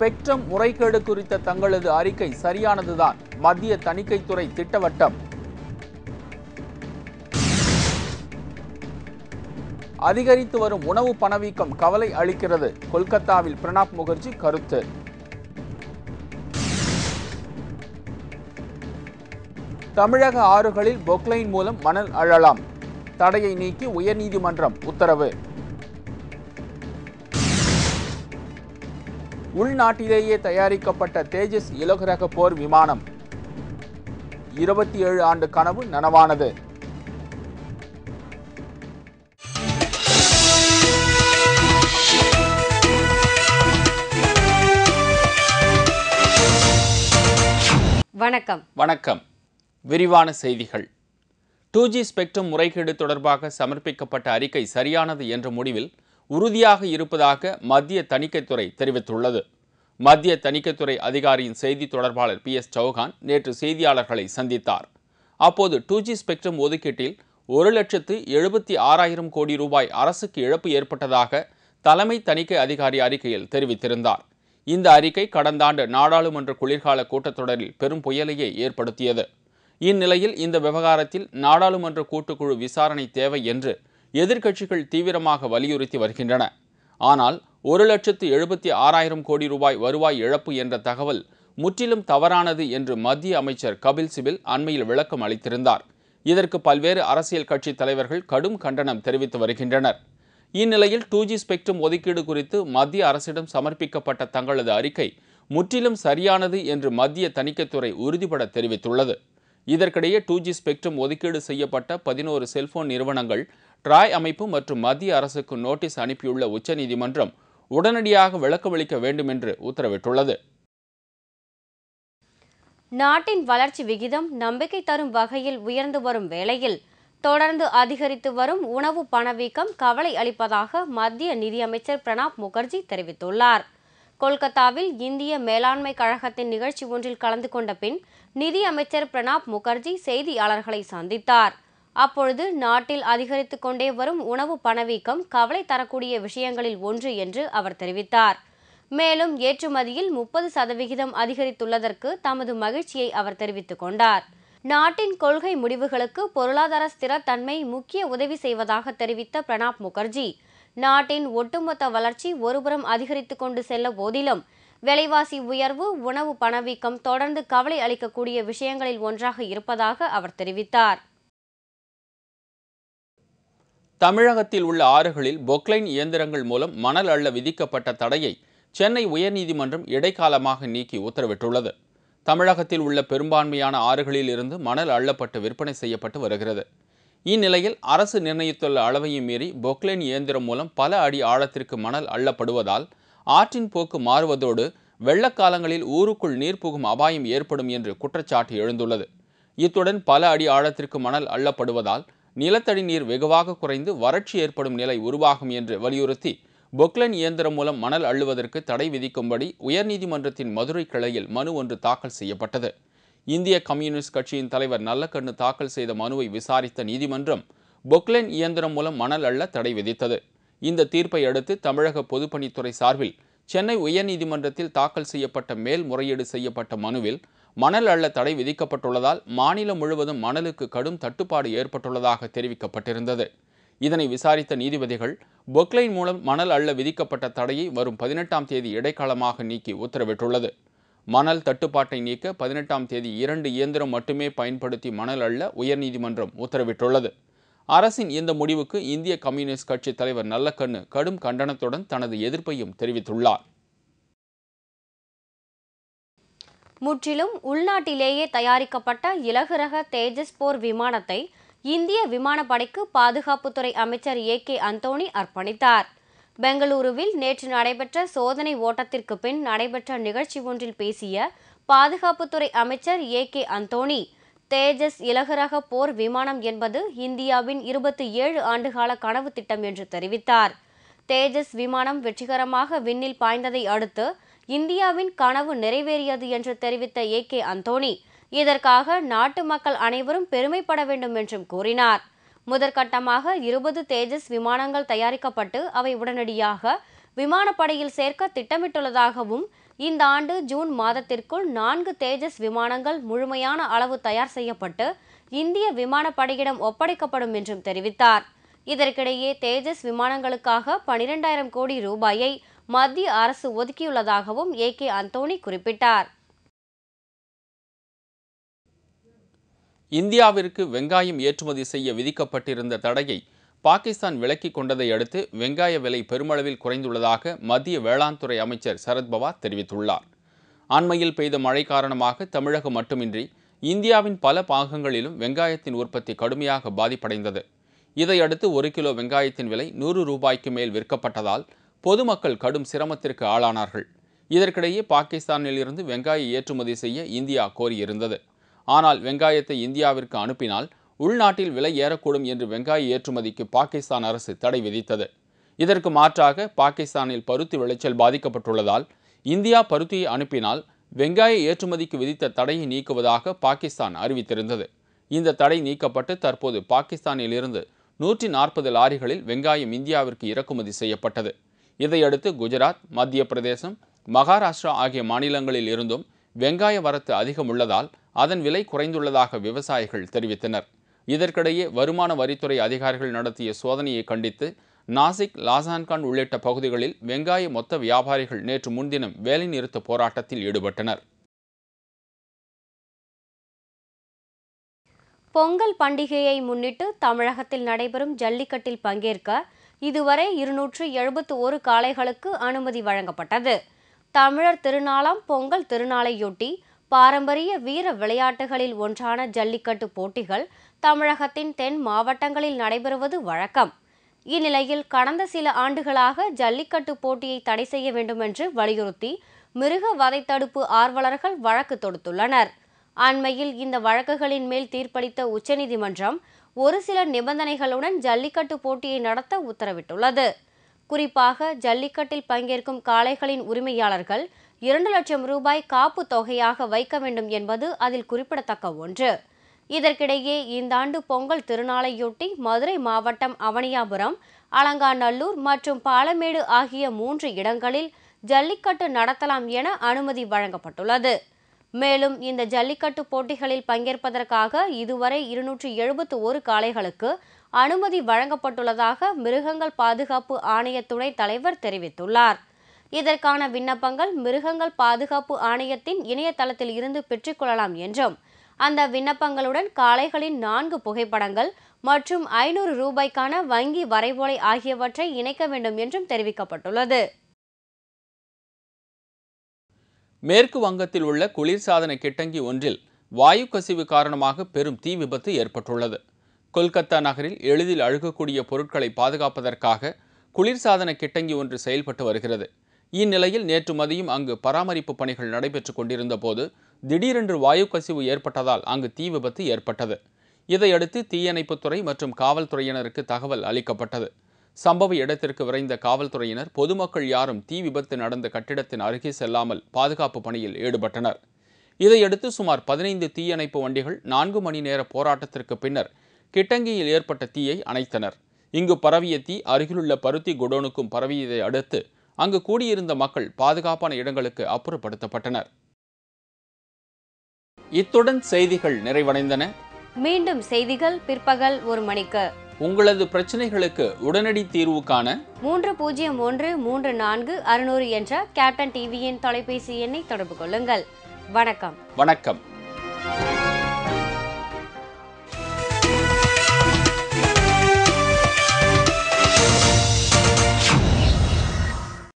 spectrum முறைகேடு குறித்த தங்களது அறிக்கை சரியானதுதான் மத்திய தணிக்கைத்துறை திட்டவட்டம் அதிகரித்து வரும் உணவு பணவீக்கம் கவலை அளிக்கிறது கொல்கத்தாவில் பிரணாப் முகர்ஜி கருத்து தமிழக ஆறுகளில் பொக்லைன் மூலம் மணல் அழலாம் தடையை நீக்கி உயர்நீதிமன்றம் உத்தரவு உள்நாட்டிலேயே தயாரிக்கப்பட்ட தேஜஸ் இலகுரக போர் விமானம் இருபத்தி ஏழு ஆண்டு கனவு நனவானது வணக்கம் வணக்கம் விரிவான செய்திகள் டூ ஜி ஸ்பெக்ட்ரம் முறைகேடு தொடர்பாக சமர்ப்பிக்கப்பட்ட அறிக்கை சரியானது என்ற முடிவில் உறுதியாக இருப்பதாக மத்திய தணிக்கைத்துறை தெரிவித்துள்ளது மத்திய தணிக்கைத்துறை அதிகாரியின் செய்தி தொடர்பாளர் பி எஸ் சௌகான் நேற்று செய்தியாளர்களை சந்தித்தார் அப்போது டூ ஜி ஸ்பெக்ட்ரம் ஒதுக்கீட்டில் ஒரு லட்சத்து எழுபத்தி ஆறாயிரம் கோடி ரூபாய் அரசுக்கு இழப்பு ஏற்பட்டதாக தலைமை தணிக்கை அதிகாரி அறிக்கையில் தெரிவித்திருந்தார் இந்த அறிக்கை கடந்த ஆண்டு நாடாளுமன்ற குளிர்கால கூட்டத்தொடரில் பெரும் புயலையே ஏற்படுத்தியது இந்நிலையில் இந்த விவகாரத்தில் நாடாளுமன்ற கூட்டுக்குழு விசாரணை தேவை என்று எதிர்க்கட்சிகள் தீவிரமாக வலியுறுத்தி வருகின்றன ஆனால் ஒரு லட்சத்து எழுபத்தி ஆறாயிரம் கோடி ரூபாய் வருவாய் இழப்பு என்ற தகவல் முற்றிலும் தவறானது என்று மத்திய அமைச்சர் கபில் சிபில் அண்மையில் விளக்கம் அளித்திருந்தார் இதற்கு பல்வேறு அரசியல் கட்சி தலைவர்கள் கடும் கண்டனம் தெரிவித்து வருகின்றனர் இந்நிலையில் டூ ஜி ஸ்பெக்ட்ரம் ஒதுக்கீடு குறித்து மத்திய அரசிடம் சமர்ப்பிக்கப்பட்ட தங்களது அறிக்கை முற்றிலும் சரியானது என்று மத்திய தணிக்கைத்துறை உறுதிபட தெரிவித்துள்ளது இதற்கிடையே டூ ஜி ஸ்பெக்ட்ரம் ஒதுக்கீடு செய்யப்பட்ட பதினோரு செல்போன் நிறுவனங்கள் ட்ராய் அமைப்பு மற்றும் மத்திய அரசுக்கு நோட்டீஸ் அனுப்பியுள்ள உச்சநீதிமன்றம் உடனடியாக விளக்கமளிக்க வேண்டும் என்று உத்தரவிட்டுள்ளது நாட்டின் வளர்ச்சி விகிதம் நம்பிக்கை தரும் வகையில் உயர்ந்து வரும் வேளையில் தொடர்ந்து அதிகரித்து வரும் உணவு பணவீக்கம் கவலை அளிப்பதாக மத்திய நிதியமைச்சர் பிரணாப் முகர்ஜி தெரிவித்துள்ளார் கொல்கத்தாவில் இந்திய மேலாண்மை கழகத்தின் நிகழ்ச்சி ஒன்றில் கலந்து கொண்ட பின் நிதி அமைச்சர் பிரணாப் முகர்ஜி செய்தியாளர்களை சந்தித்தார் அப்பொழுது நாட்டில் அதிகரித்து கொண்டே வரும் உணவு பணவீக்கம் கவலை தரக்கூடிய விஷயங்களில் ஒன்று என்று அவர் தெரிவித்தார் மேலும் ஏற்றுமதியில் முப்பது சதவிகிதம் அதிகரித்துள்ளதற்கு தமது மகிழ்ச்சியை அவர் தெரிவித்துக் கொண்டார் நாட்டின் கொள்கை முடிவுகளுக்கு பொருளாதார ஸ்திரத்தன்மை முக்கிய உதவி செய்வதாக தெரிவித்த பிரணாப் முகர்ஜி நாட்டின் ஒட்டுமொத்த வளர்ச்சி ஒருபுறம் அதிகரித்து கொண்டு செல்ல போதிலும் விலைவாசி உயர்வு உணவு பணவீக்கம் தொடர்ந்து கவலை அளிக்கக்கூடிய விஷயங்களில் ஒன்றாக இருப்பதாக அவர் தெரிவித்தார் தமிழகத்தில் உள்ள ஆறுகளில் பொக்லைன் இயந்திரங்கள் மூலம் மணல் அள்ள விதிக்கப்பட்ட தடையை சென்னை உயர்நீதிமன்றம் இடைக்காலமாக நீக்கி உத்தரவிட்டுள்ளது தமிழகத்தில் உள்ள பெரும்பான்மையான ஆறுகளில் இருந்து மணல் அள்ளப்பட்டு விற்பனை செய்யப்பட்டு வருகிறது இந்நிலையில் அரசு நிர்ணயித்துள்ள அளவையும் மீறி பொக்லைன் இயந்திரம் மூலம் பல அடி ஆழத்திற்கு மணல் அள்ளப்படுவதால் ஆற்றின் போக்கு மாறுவதோடு வெள்ளக்காலங்களில் ஊருக்குள் நீர் புகும் அபாயம் ஏற்படும் என்று குற்றச்சாட்டு எழுந்துள்ளது இத்துடன் பல அடி ஆழத்திற்கு மணல் அள்ளப்படுவதால் நிலத்தடி நீர் வெகுவாக குறைந்து வறட்சி ஏற்படும் நிலை உருவாகும் என்று வலியுறுத்தி பொக்லன் இயந்திரம் மூலம் மணல் அள்ளுவதற்கு தடை விதிக்கும்படி உயர்நீதிமன்றத்தின் மதுரை கிளையில் மனு ஒன்று தாக்கல் செய்யப்பட்டது இந்திய கம்யூனிஸ்ட் கட்சியின் தலைவர் நல்லக்கண்ணு தாக்கல் செய்த மனுவை விசாரித்த நீதிமன்றம் பொக்லைன் இயந்திரம் மூலம் மணல் அள்ள தடை விதித்தது இந்த தீர்ப்பை அடுத்து தமிழக பொதுப்பணித்துறை சார்பில் சென்னை உயர்நீதிமன்றத்தில் தாக்கல் செய்யப்பட்ட மேல்முறையீடு செய்யப்பட்ட மனுவில் மணல் அள்ள தடை விதிக்கப்பட்டுள்ளதால் மாநிலம் முழுவதும் மணலுக்கு கடும் தட்டுப்பாடு ஏற்பட்டுள்ளதாக தெரிவிக்கப்பட்டிருந்தது இதனை விசாரித்த நீதிபதிகள் பொக்லைன் மூலம் மணல் அள்ள விதிக்கப்பட்ட தடையை வரும் பதினெட்டாம் தேதி இடைக்காலமாக நீக்கி உத்தரவிட்டுள்ளது மணல் தட்டுப்பாட்டை நீக்க பதினெட்டாம் தேதி இரண்டு இயந்திரம் மட்டுமே பயன்படுத்தி மணல் அள்ள உயர்நீதிமன்றம் உத்தரவிட்டுள்ளது அரசின் இந்த முடிவுக்கு இந்திய கம்யூனிஸ்ட் கட்சி தலைவர் நல்லக்கண்ணு கடும் கண்டனத்துடன் தனது எதிர்ப்பையும் தெரிவித்துள்ளார் முற்றிலும் உள்நாட்டிலேயே தயாரிக்கப்பட்ட இலகுரக தேஜஸ் போர் விமானத்தை இந்திய விமானப்படைக்கு பாதுகாப்புத்துறை அமைச்சர் ஏ கே அந்தோணி அர்ப்பணித்தார் பெங்களூருவில் நேற்று நடைபெற்ற சோதனை ஓட்டத்திற்கு பின் நடைபெற்ற நிகழ்ச்சி ஒன்றில் பேசிய பாதுகாப்புத்துறை அமைச்சர் ஏ கே அந்தோணி தேஜஸ் இலகுரக போர் விமானம் என்பது இந்தியாவின் இருபத்தி ஏழு ஆண்டுகால கனவு திட்டம் என்று தெரிவித்தார் தேஜஸ் விமானம் வெற்றிகரமாக விண்ணில் பாய்ந்ததை அடுத்து இந்தியாவின் கனவு நிறைவேறியது என்று தெரிவித்த ஏ கே அந்தோனி இதற்காக நாட்டு மக்கள் அனைவரும் பெருமைப்பட வேண்டும் என்றும் கூறினார் முதற்கட்டமாக இருபது தேஜஸ் விமானங்கள் தயாரிக்கப்பட்டு அவை உடனடியாக விமானப்படையில் சேர்க்க திட்டமிட்டுள்ளதாகவும் இந்த ஆண்டு ஜூன் மாதத்திற்குள் நான்கு தேஜஸ் விமானங்கள் முழுமையான அளவு தயார் செய்யப்பட்டு இந்திய விமானப்படையிடம் ஒப்படைக்கப்படும் என்றும் தெரிவித்தார் இதற்கிடையே தேஜஸ் விமானங்களுக்காக பனிரெண்டாயிரம் கோடி ரூபாயை மத்திய அரசு ஒதுக்கியுள்ளதாகவும் ஏ கே அந்தோணி குறிப்பிட்டார் இந்தியாவிற்கு வெங்காயம் ஏற்றுமதி செய்ய விதிக்கப்பட்டிருந்த தடையை பாகிஸ்தான் விலக்கிக் கொண்டதை அடுத்து வெங்காய விலை பெருமளவில் குறைந்துள்ளதாக மத்திய வேளாண்துறை அமைச்சர் சரத்பவார் தெரிவித்துள்ளார் அண்மையில் பெய்த மழை காரணமாக தமிழகம் மட்டுமின்றி இந்தியாவின் பல பாகங்களிலும் வெங்காயத்தின் உற்பத்தி கடுமையாக பாதிப்படைந்தது இதையடுத்து ஒரு கிலோ வெங்காயத்தின் விலை நூறு ரூபாய்க்கு மேல் விற்கப்பட்டதால் பொதுமக்கள் கடும் சிரமத்திற்கு ஆளானார்கள் இதற்கிடையே பாகிஸ்தானில் இருந்து வெங்காய ஏற்றுமதி செய்ய இந்தியா கோரியிருந்தது ஆனால் வெங்காயத்தை இந்தியாவிற்கு அனுப்பினால் உள்நாட்டில் விலை ஏறக்கூடும் என்று வெங்காய ஏற்றுமதிக்கு பாகிஸ்தான் அரசு தடை விதித்தது இதற்கு மாற்றாக பாகிஸ்தானில் பருத்தி விளைச்சல் பாதிக்கப்பட்டுள்ளதால் இந்தியா பருத்தியை அனுப்பினால் வெங்காய ஏற்றுமதிக்கு விதித்த தடையை நீக்குவதாக பாகிஸ்தான் அறிவித்திருந்தது இந்த தடை நீக்கப்பட்டு தற்போது பாகிஸ்தானில் இருந்து நூற்றி நாற்பது லாரிகளில் வெங்காயம் இந்தியாவிற்கு இறக்குமதி செய்யப்பட்டது இதையடுத்து குஜராத் மத்திய பிரதேசம் மகாராஷ்டிரா ஆகிய மாநிலங்களில் இருந்தும் வெங்காய வரத்து அதிகம் உள்ளதால் அதன் விலை குறைந்துள்ளதாக விவசாயிகள் தெரிவித்தனர் இதற்கிடையே வருமான வரித்துறை அதிகாரிகள் நடத்திய சோதனையை கண்டித்து நாசிக் லாசான்கான் உள்ளிட்ட பகுதிகளில் வெங்காய மொத்த வியாபாரிகள் நேற்று முன்தினம் வேலைநிறுத்த போராட்டத்தில் ஈடுபட்டனர் பொங்கல் பண்டிகையை முன்னிட்டு தமிழகத்தில் நடைபெறும் ஜல்லிக்கட்டில் பங்கேற்க இதுவரை இருநூற்று எழுபத்து ஒரு காளைகளுக்கு அனுமதி வழங்கப்பட்டது தமிழர் திருநாளாம் பொங்கல் திருநாளையொட்டி பாரம்பரிய வீர விளையாட்டுகளில் ஒன்றான ஜல்லிக்கட்டு போட்டிகள் தமிழகத்தின் தென் மாவட்டங்களில் நடைபெறுவது வழக்கம் இந்நிலையில் கடந்த சில ஆண்டுகளாக ஜல்லிக்கட்டு போட்டியை தடை செய்ய வேண்டுமென்று வலியுறுத்தி மிருக வதை தடுப்பு ஆர்வலர்கள் வழக்கு தொடுத்துள்ளனர் அண்மையில் இந்த வழக்குகளின் மேல் தீர்ப்பளித்த உச்சநீதிமன்றம் ஒரு சில நிபந்தனைகளுடன் ஜல்லிக்கட்டு போட்டியை நடத்த உத்தரவிட்டுள்ளது குறிப்பாக ஜல்லிக்கட்டில் பங்கேற்கும் காளைகளின் உரிமையாளர்கள் இரண்டு லட்சம் ரூபாய் காப்பு தொகையாக வைக்க வேண்டும் என்பது அதில் குறிப்பிடத்தக்க ஒன்று இதற்கிடையே இந்த ஆண்டு பொங்கல் திருநாளையொட்டி மதுரை மாவட்டம் அவனியாபுரம் அலங்காநல்லூர் மற்றும் பாலமேடு ஆகிய மூன்று இடங்களில் ஜல்லிக்கட்டு நடத்தலாம் என அனுமதி வழங்கப்பட்டுள்ளது மேலும் இந்த ஜல்லிக்கட்டு போட்டிகளில் பங்கேற்பதற்காக இதுவரை இருநூற்றி எழுபத்து ஒரு காளைகளுக்கு அனுமதி வழங்கப்பட்டுள்ளதாக மிருகங்கள் பாதுகாப்பு ஆணைய துணைத் தலைவர் தெரிவித்துள்ளார் இதற்கான விண்ணப்பங்கள் மிருகங்கள் பாதுகாப்பு ஆணையத்தின் இணையதளத்தில் இருந்து பெற்றுக்கொள்ளலாம் என்றும் அந்த விண்ணப்பங்களுடன் காளைகளின் நான்கு புகைப்படங்கள் மற்றும் ஐநூறு ரூபாய்க்கான வங்கி வரைவோலை ஆகியவற்றை இணைக்க வேண்டும் என்றும் தெரிவிக்கப்பட்டுள்ளது மேற்கு வங்கத்தில் உள்ள குளிர்சாதன கிட்டங்கி ஒன்றில் வாயு கசிவு காரணமாக பெரும் தீ விபத்து ஏற்பட்டுள்ளது கொல்கத்தா நகரில் எளிதில் அழுகக்கூடிய பொருட்களை பாதுகாப்பதற்காக குளிர்சாதன கிட்டங்கி ஒன்று செயல்பட்டு வருகிறது இந்நிலையில் நேற்று மதியம் அங்கு பராமரிப்பு பணிகள் நடைபெற்றுக் கொண்டிருந்த போது திடீரென்று வாயு கசிவு ஏற்பட்டதால் அங்கு தீ விபத்து ஏற்பட்டது இதையடுத்து தீயணைப்புத்துறை மற்றும் காவல்துறையினருக்கு தகவல் அளிக்கப்பட்டது சம்பவ இடத்திற்கு விரைந்த காவல்துறையினர் பொதுமக்கள் யாரும் தீ விபத்து நடந்த கட்டிடத்தின் அருகே செல்லாமல் பாதுகாப்பு பணியில் ஈடுபட்டனர் இதையடுத்து சுமார் பதினைந்து தீயணைப்பு வண்டிகள் நான்கு மணி நேர போராட்டத்திற்கு பின்னர் கிட்டங்கியில் ஏற்பட்ட தீயை அணைத்தனர் இங்கு பரவிய தீ அருகிலுள்ள பருத்தி குடோனுக்கும் பரவியதை அடுத்து அங்கு கூடியிருந்த மக்கள் பாதுகாப்பான இடங்களுக்கு அப்புறப்படுத்தப்பட்டனர் இத்துடன் செய்திகள் நிறைவடைந்தன மீண்டும் செய்திகள் பிற்பகல் ஒரு மணிக்கு உங்களது பிரச்சனைகளுக்கு உடனடி தீர்வு காண மூன்று பூஜ்ஜியம் ஒன்று மூன்று நான்கு அறுநூறு என்ற கேப்டன் டிவியின் தொலைபேசி எண்ணை தொடர்பு கொள்ளுங்கள் வணக்கம் வணக்கம்